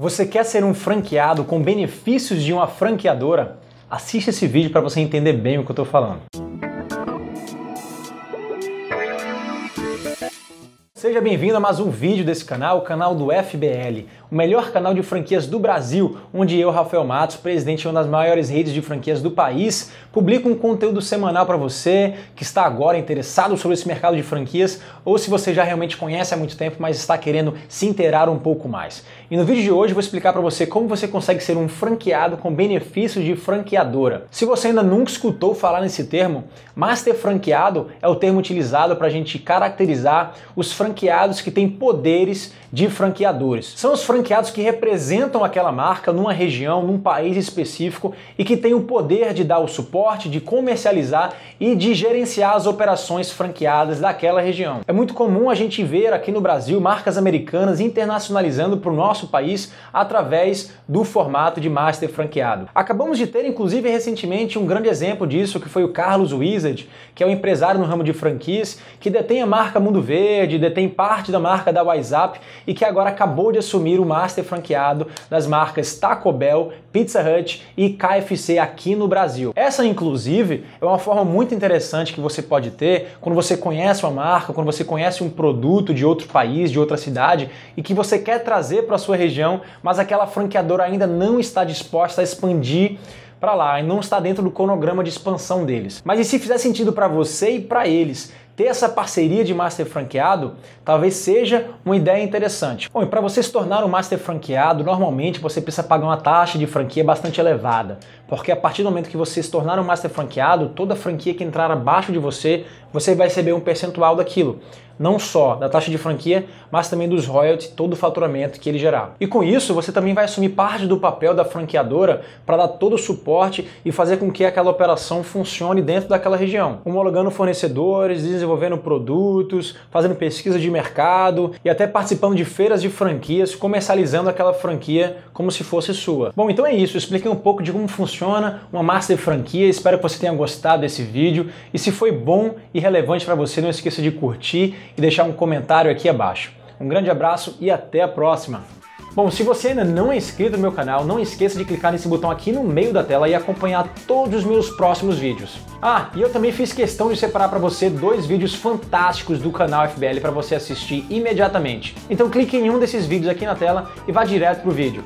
Você quer ser um franqueado com benefícios de uma franqueadora? Assista esse vídeo para você entender bem o que eu estou falando. Seja bem-vindo a mais um vídeo desse canal, o canal do FBL, o melhor canal de franquias do Brasil, onde eu, Rafael Matos, presidente de uma das maiores redes de franquias do país, publico um conteúdo semanal para você que está agora interessado sobre esse mercado de franquias ou se você já realmente conhece há muito tempo, mas está querendo se inteirar um pouco mais. E no vídeo de hoje vou explicar para você como você consegue ser um franqueado com benefícios de franqueadora. Se você ainda nunca escutou falar nesse termo, master franqueado é o termo utilizado para a gente caracterizar os franqueados franqueados que têm poderes de franqueadores. São os franqueados que representam aquela marca numa região, num país específico e que têm o poder de dar o suporte, de comercializar e de gerenciar as operações franqueadas daquela região. É muito comum a gente ver aqui no Brasil marcas americanas internacionalizando para o nosso país através do formato de master franqueado. Acabamos de ter, inclusive, recentemente um grande exemplo disso que foi o Carlos Wizard, que é um empresário no ramo de franquias que detém a marca Mundo Verde, detém detém parte da marca da WhatsApp e que agora acabou de assumir o master franqueado das marcas Taco Bell, Pizza Hut e KFC aqui no Brasil. Essa, inclusive, é uma forma muito interessante que você pode ter quando você conhece uma marca, quando você conhece um produto de outro país, de outra cidade e que você quer trazer para a sua região, mas aquela franqueadora ainda não está disposta a expandir para lá e não está dentro do cronograma de expansão deles. Mas e se fizer sentido para você e para eles? ter essa parceria de master franqueado talvez seja uma ideia interessante. Bom, e para você se tornar um master franqueado, normalmente você precisa pagar uma taxa de franquia bastante elevada, porque a partir do momento que você se tornar um master franqueado, toda franquia que entrar abaixo de você, você vai receber um percentual daquilo não só da taxa de franquia, mas também dos royalties, todo o faturamento que ele gerar. E com isso, você também vai assumir parte do papel da franqueadora para dar todo o suporte e fazer com que aquela operação funcione dentro daquela região, homologando fornecedores, desenvolvendo produtos, fazendo pesquisa de mercado e até participando de feiras de franquias, comercializando aquela franquia como se fosse sua. Bom, então é isso. Eu expliquei um pouco de como funciona uma master franquia. Espero que você tenha gostado desse vídeo. E se foi bom e relevante para você, não esqueça de curtir e deixar um comentário aqui abaixo. Um grande abraço e até a próxima! Bom, se você ainda não é inscrito no meu canal, não esqueça de clicar nesse botão aqui no meio da tela e acompanhar todos os meus próximos vídeos. Ah, e eu também fiz questão de separar para você dois vídeos fantásticos do canal FBL para você assistir imediatamente. Então clique em um desses vídeos aqui na tela e vá direto pro vídeo.